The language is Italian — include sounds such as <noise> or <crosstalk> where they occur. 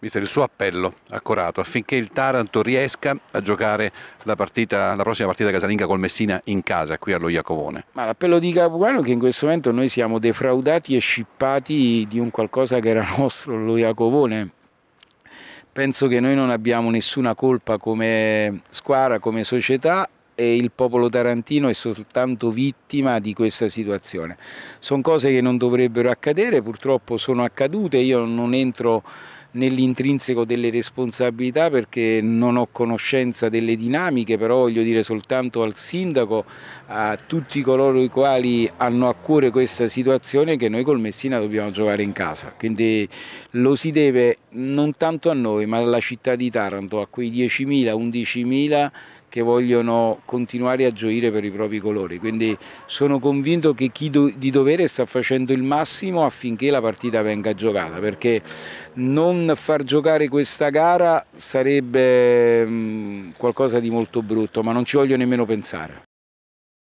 Mister, il suo appello accorato affinché il Taranto riesca a giocare la, partita, la prossima partita casalinga col Messina in casa, qui allo Iacovone. Ma l'appello di Capuano è che in questo momento noi siamo defraudati e scippati di un qualcosa che era <laughs> nostro, lo Iacovone. Penso che noi non abbiamo nessuna colpa come squadra, come società e il popolo tarantino è soltanto vittima di questa situazione. Sono cose che non dovrebbero accadere, purtroppo sono accadute, io non entro nell'intrinseco delle responsabilità perché non ho conoscenza delle dinamiche, però voglio dire soltanto al sindaco, a tutti coloro i quali hanno a cuore questa situazione che noi col Messina dobbiamo giocare in casa. Quindi lo si deve non tanto a noi ma alla città di Taranto, a quei 10.000, 11.000 che vogliono continuare a gioire per i propri colori. Quindi sono convinto che chi do, di dovere sta facendo il massimo affinché la partita venga giocata, perché non far giocare questa gara sarebbe mh, mm, qualcosa di molto brutto, ma non ci voglio nemmeno pensare.